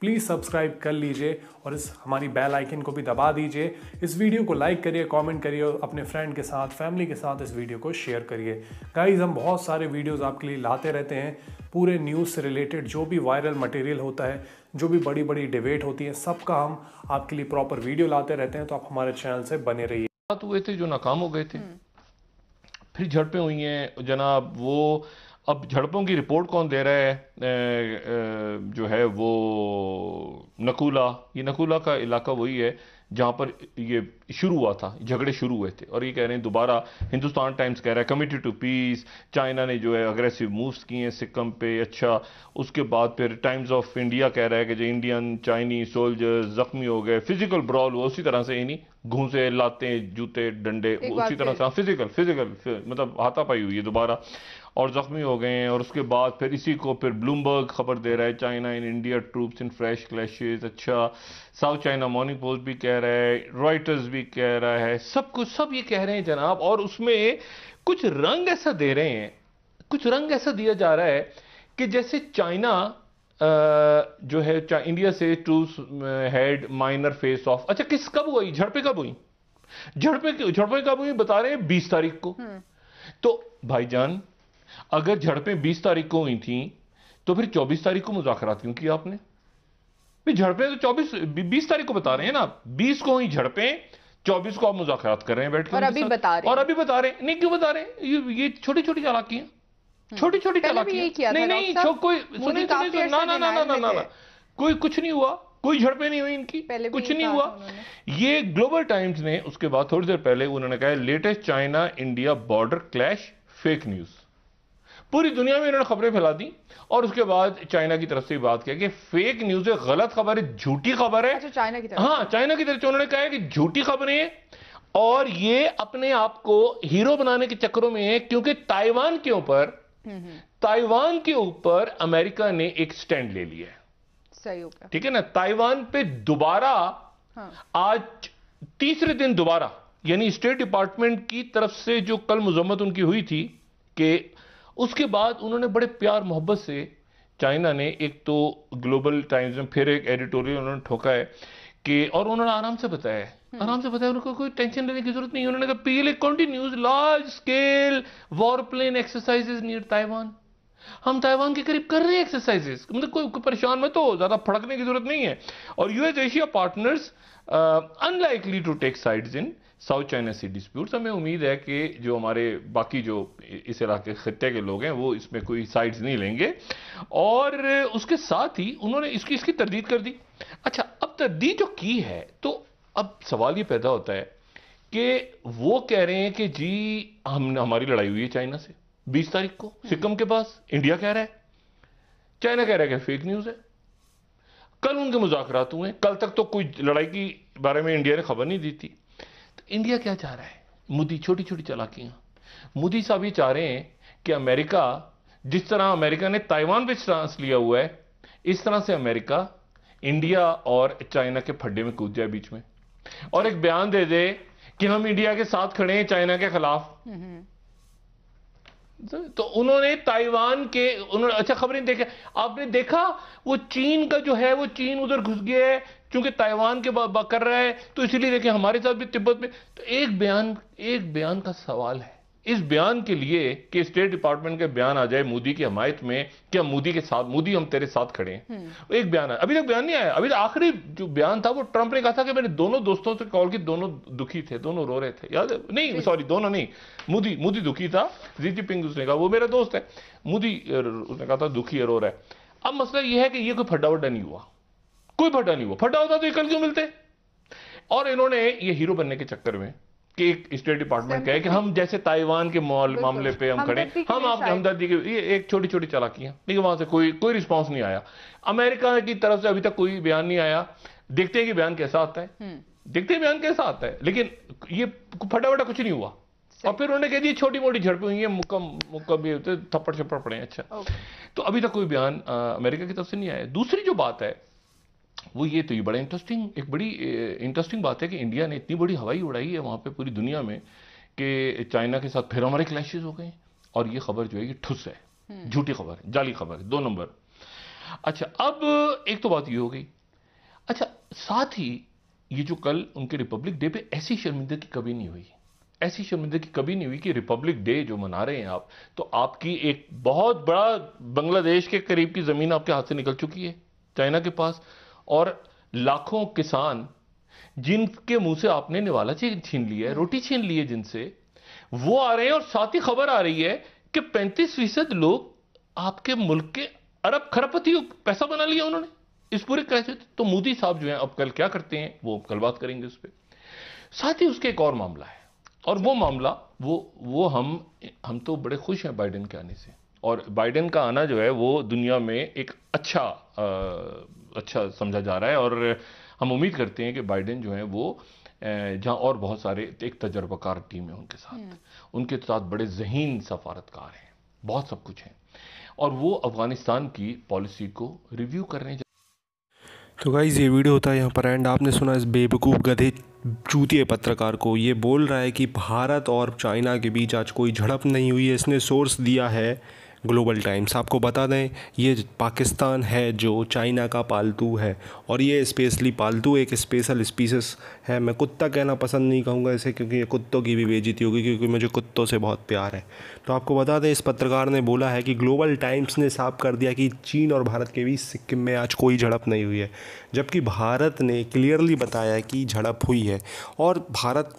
Please subscribe कर लीजिए और इस हमारी बेल आइकन को भी दबा दीजिए इस वीडियो को लाइक करिए कमेंट करिए और अपने फ्रेंड के साथ फैमिली के साथ इस वीडियो को शेयर करिए गाइज हम बहुत सारे वीडियोज़ आपके लिए लाते रहते हैं पूरे न्यूज़ से रिलेटेड जो भी वायरल मटेरियल होता है जो भी बड़ी बड़ी डिबेट होती है सबका हम आपके लिए प्रॉपर वीडियो लाते रहते हैं तो आप हमारे चैनल से बने रहिए हुए हाँ, तो थे जो नाकाम हो गए थे फिर झड़पें हुई हैं जनाब वो अब झड़पों की रिपोर्ट कौन दे रहा है जो है वो नकूला ये नकूला का इलाका वही है जहाँ पर ये शुरू हुआ था झगड़े शुरू हुए थे और ये कह रहे हैं दोबारा हिंदुस्तान टाइम्स कह रहा है कमिटी टू पीस चाइना ने जो है अग्रेसिव मूव्स किए हैं सिक्कम पे अच्छा उसके बाद फिर टाइम्स ऑफ इंडिया कह रहा है कि जो इंडियन चाइनीज सोल्जर्स जख्मी हो गए फिजिकल ब्रॉल हुआ उसी तरह से यानी घूसे लाते जूते डंडे उसी तरह से फिजिकल हाँ, फिजिकल मतलब हाथापाई हुई है दोबारा और ज़ख्मी हो गए हैं और उसके बाद फिर इसी को फिर ब्लूमबर्ग खबर दे रहा है China in India troops in fresh clashes अच्छा साउथ चाइना मॉर्निंग पोस्ट भी कह रहा है रॉयटर्स भी कह रहा है सब कुछ सब ये कह रहे हैं जनाब और उसमें कुछ रंग ऐसा दे रहे हैं कुछ रंग ऐसा दिया जा रहा है कि जैसे चाइना जो है इंडिया से to head minor face off अच्छा किस कब हुई झड़पें कब हुई झड़पें झड़पें कब हुई बता रहे हैं बीस तारीख को हम्म। तो भाईजान अगर झड़पें बीस तारीख को हुई थी तो फिर चौबीस तारीख को मुजाकरात क्यों किया आपने झड़पें तो चौबीस बीस तारीख को बता रहे हैं ना बीस को हुई झड़पें चौबीस को आप मुजाकर कर रहे हैं बैठ कर और अभी बता रहे और अभी बता रहे हैं नहीं क्यों बता रहे हैं ये छोटी छोटी चालाकियां हम्म। छोटी छोटी चालाकियां नहीं नहीं कोई सुनिए सुनिए ना ना ना ना ना ना कोई कुछ नहीं हुआ कोई झड़पें नहीं हुई इनकी पहले कुछ नहीं हुआ ये ग्लोबल टाइम्स ने उसके बाद थोड़ी देर पहले उन्होंने कहा latest China India border clash fake news पूरी दुनिया में इन्होंने खबरें फैला दी और उसके बाद चाइना की तरफ से बात किया कि फेक न्यूज है गलत खबर है झूठी खबर है चाइना अच्छा, की तरफ हाँ चाइना की तरफ से उन्होंने कहा कि झूठी खबरें हैं और ये अपने आप को हीरो बनाने के चक्करों में है क्योंकि ताइवान के ऊपर ताइवान के ऊपर अमेरिका ने एक स्टैंड ले लिया है सहयोग ठीक है ना ताइवान पे दोबारा हाँ। आज तीसरे दिन दोबारा यानी स्टेट डिपार्टमेंट की तरफ से जो कल मजम्मत उनकी हुई थी कि उसके बाद उन्होंने बड़े प्यार मोहब्बत से चाइना ने एक तो ग्लोबल टाइम्स में फिर एक एडिटोरियल उन्होंने ठोका है कि और उन्होंने आराम से बताया है हम्म। आराम से बताया उनको कोई टेंशन लेने की जरूरत नहीं उन्होंने कहा पीले continues large scale war plane exercises near Taiwan हम ताइवान के करीब कर रहे हैं एक्सरसाइजेस मतलब कोई परेशान में तो ज्यादा फड़कने की जरूरत नहीं है और US Asia partners unlikely to take sides in South China Sea dispute हमें उम्मीद है कि जो हमारे बाकी जो इस इलाके खत्ते के लोग हैं वो इसमें कोई साइड्स नहीं लेंगे और उसके साथ ही उन्होंने इसकी इसकी तरदीद कर दी अच्छा अब तरदीद जो की है तो अब सवाल ये पैदा होता है कि वो कह रहे हैं कि जी हम हमारी लड़ाई हुई है चाइना से बीस तारीख को हम्म। सिक्किम के पास इंडिया कह रहा है चाइना कह रहा है कि फेक न्यूज़ है कल उनके मुजात हुए कल तक तो कोई लड़ाई की बारे में इंडिया ने खबर नहीं दी थी तो इंडिया क्या चाह रहा है मोदी छोटी छोटी चलाकियां मोदी साहब ये चाह रहे हैं कि अमेरिका जिस तरह अमेरिका ने ताइवान पर चांस लिया हुआ है इस तरह से अमेरिका इंडिया और चाइना के फड्डे में कूद जाए बीच में और एक बयान दे दे कि हम इंडिया के साथ खड़े हैं चाइना के खिलाफ तो, तो उन्होंने ताइवान के उन्होंने अच्छा खबरें देखा आपने देखा वो चीन का जो है वो चीन उधर घुस गया है क्योंकि ताइवान के कर रहा है तो इसलिए देखिए हमारे साथ भी तिब्बत में तो एक बयान एक बयान का सवाल है इस बयान के लिए कि स्टेट डिपार्टमेंट का बयान आ जाए मोदी की हमायत में कि हम मोदी के साथ मोदी हम तेरे साथ खड़े हैं हम्म। एक बयान आया अभी तक बयान नहीं आया अभी तक आखिरी जो बयान था वो ट्रंप ने कहा था कि मैंने दोनों दोस्तों से कॉल की दोनों दुखी थे दोनों रो रहे थे याद नहीं सॉरी दोनों नहीं मोदी मोदी दुखी था जी जी पिंग उसने कहा वो मेरा दोस्त है मोदी उसने कहा था दुखी है रो रहा है अब मसला यह है कि यह कोई फड्डा वड्डा नहीं हुआ कोई फड्डा नहीं हुआ फड्डा होता तो ये कल क्यों मिलते और इन्होंने ये हीरो बनने के चक्कर में कि एक स्टेट डिपार्टमेंट कहे कि हम जैसे ताइवान के मामले पे हम खड़े हम आपकी हमदर्दी के ये एक छोटी छोटी चालाकियां लेकिन वहां से कोई कोई रिस्पांस नहीं आया अमेरिका की तरफ से अभी तक कोई बयान नहीं आया देखते हैं कि बयान कैसा आता है हम्म। देखते हैं बयान कैसा आता है लेकिन ये फटाफटा कुछ नहीं हुआ और फिर उन्होंने कह दिया छोटी मोटी झड़पें हुई है मुकम मुकम ये होते थप्पड़ छप्पड़ पड़े अच्छा तो अभी तक कोई बयान अमेरिका की तरफ से नहीं आया दूसरी जो बात है वो ये तो ये बड़ा इंटरेस्टिंग एक बड़ी इंटरेस्टिंग बात है कि इंडिया ने इतनी बड़ी हवाई उड़ाई है वहाँ पे पूरी दुनिया में कि चाइना के साथ फिर हमारे क्लैशेज हो गए और ये खबर जो है ये ठुस है हम्म। झूठी खबर जाली खबर दो नंबर अच्छा अब एक तो बात ये हो गई अच्छा साथ ही ये जो कल उनके रिपब्लिक डे पे ऐसी शर्मिंदगी कभी नहीं हुई ऐसी शर्मिंदगी कभी नहीं हुई कि रिपब्लिक डे जो मना रहे हैं आप तो आपकी एक बहुत बड़ा बांग्लादेश के करीब की ज़मीन आपके हाथ से निकल चुकी है चाइना के पास और लाखों किसान जिनके मुंह से आपने निवाला छीन लिया है रोटी छीन ली है जिनसे वो आ रहे हैं और साथ ही खबर आ रही है कि पैंतीस फीसद लोग आपके मुल्क के अरब खरपति पैसा बना लिया उन्होंने इस पूरे कैसे तो मोदी साहब जो हैं अब कल क्या करते हैं वो कल बात करेंगे उस पर साथ ही उसके एक और मामला है और वो मामला वो वो हम हम तो बड़े खुश हैं बाइडेन के आने से और बाइडेन का आना जो है वो दुनिया में एक अच्छा आ, अच्छा समझा जा रहा है और हम उम्मीद करते हैं कि बाइडेन जो है वो जहाँ और बहुत सारे एक तजर्बाकार टीम है उनके साथ हम्म। उनके साथ बड़े जहीन सफारतकार हैं बहुत सब कुछ है और वो अफगानिस्तान की पॉलिसी को रिव्यू करने जा तो गाइज़ ये वीडियो होता है यहाँ पर एंड आपने सुना इस बेवकूफ़ गधे चूतिए पत्रकार को ये बोल रहा है कि भारत और चाइना के बीच आज कोई झड़प नहीं हुई है इसने सोर्स दिया है ग्लोबल टाइम्स आपको बता दें ये पाकिस्तान है जो चाइना का पालतू है और ये स्पेशली पालतू एक स्पेशल स्पीसीस है मैं कुत्ता कहना पसंद नहीं कहूँगा इसे क्योंकि ये कुत्तों की भी बेजीती होगी क्योंकि मुझे कुत्तों से बहुत प्यार है तो आपको बता दें इस पत्रकार ने बोला है कि ग्लोबल टाइम्स ने साफ कर दिया कि चीन और भारत के बीच सिक्किम में आज कोई झड़प नहीं हुई है जबकि भारत ने क्लियरली बताया कि झड़प हुई है और भारत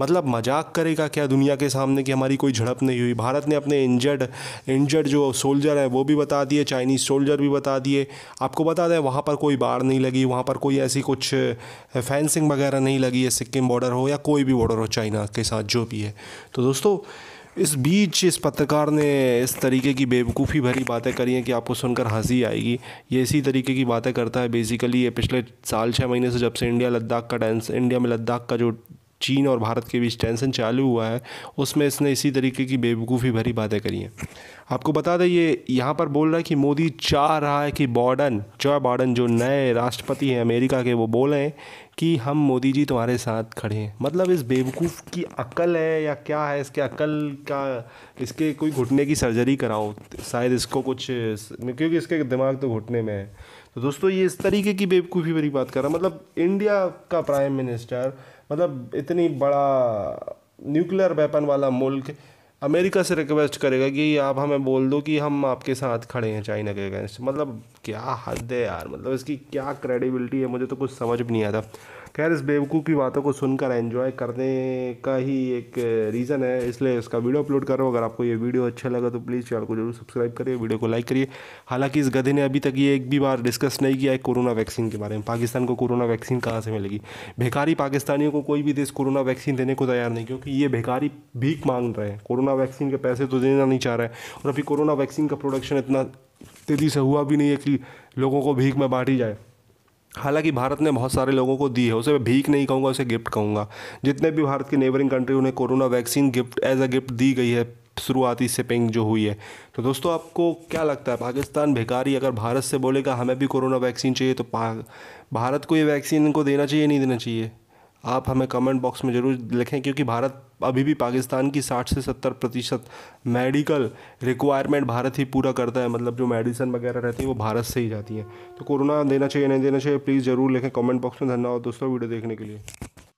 मतलब मजाक करेगा क्या दुनिया के सामने कि हमारी कोई झड़प नहीं हुई भारत ने अपने इंजर्ड इंजर्ड रेड जो सोल्जर है वो भी बता दिए चाइनीज़ सोल्जर भी बता दिए आपको बता दें वहाँ पर कोई बाढ़ नहीं लगी वहाँ पर कोई ऐसी कुछ फेंसिंग वगैरह नहीं लगी है सिक्किम बॉर्डर हो या कोई भी बॉर्डर हो चाइना के साथ जो भी है तो दोस्तों इस बीच इस पत्रकार ने इस तरीके की बेवकूफ़ी भरी बातें करी हैं कि आपको सुनकर हंसी आएगी ये इसी तरीके की बातें करता है बेसिकली ये पिछले साल छः महीने से जब से इंडिया लद्दाख का टेंस इंडिया में लद्दाख का जो चीन और भारत के बीच टेंशन चालू हुआ है उसमें इसने इसी तरीके की बेवकूफ़ी भरी बातें करी हैं आपको बता दें ये यहाँ पर बोल रहा है कि मोदी चाह रहा है कि बॉर्डन जो बॉर्डन जो नए राष्ट्रपति हैं अमेरिका के वो बोल रहे हैं कि हम मोदी जी तुम्हारे साथ खड़े हैं मतलब इस बेवकूफ़ की अकल है या क्या है इसके अकल का इसके कोई घुटने की सर्जरी कराओ शायद इसको कुछ क्योंकि इसके दिमाग तो घुटने में है तो दोस्तों ये इस तरीके की बेवकूफ़ी भरी बात कर रहा मतलब इंडिया का प्राइम मिनिस्टर मतलब इतनी बड़ा न्यूक्लियर वेपन वाला मुल्क अमेरिका से रिक्वेस्ट करेगा कि आप हमें बोल दो कि हम आपके साथ खड़े हैं चाइना के अगेंस्ट मतलब क्या हद है यार मतलब इसकी क्या क्रेडिबिलिटी है मुझे तो कुछ समझ भी नहीं आता खैर इस बेवकूफ़ की बातों को सुनकर एंजॉय करने का ही एक रीज़न है इसलिए इसका वीडियो अपलोड कर रहा हूँ अगर आपको ये वीडियो अच्छा लगा तो प्लीज़ चैनल को जरूर सब्सक्राइब करिए वीडियो को लाइक करिए हालांकि इस गधे ने अभी तक ये एक भी बार डिस्कस नहीं किया है कोरोना वैक्सीन के बारे में पाकिस्तान को कोरोना वैक्सीन कहाँ से मिलेगी भेकारी पाकिस्तानियों को कोई भी देश कोरोना वैक्सीन देने को तैयार नहीं क्योंकि ये भेकारी भीख मांग रहे हैं कोरोना वैक्सीन के पैसे तो देना नहीं चाह रहे हैं और अभी कोरोना वैक्सीन का प्रोडक्शन इतना तेज़ी से हुआ भी नहीं है कि लोगों को भीख में बांटी जाए हालांकि भारत ने बहुत सारे लोगों को दी है उसे मैं भीख नहीं कहूँगा उसे गिफ्ट कहूँगा जितने भी भारत की नेबरिंग कंट्री उन्हें corona vaccine gift as a gift दी गई है शुरुआती पिंग जो हुई है तो दोस्तों आपको क्या लगता है पाकिस्तान भिकारी अगर भारत से बोलेगा हमें भी कोरोना वैक्सीन चाहिए तो भारत को ये वैक्सीन इनको देना चाहिए नहीं देना चाहिए आप हमें कमेंट बॉक्स में ज़रूर लिखें क्योंकि भारत अभी भी पाकिस्तान की 60 से 70 प्रतिशत मेडिकल रिक्वायरमेंट भारत ही पूरा करता है मतलब जो मेडिसिन वगैरह रहती है वो भारत से ही जाती है तो कोरोना देना चाहिए नहीं देना चाहिए प्लीज़ ज़रूर लिखें कमेंट बॉक्स में धन्यवाद दोस्तों वीडियो देखने के लिए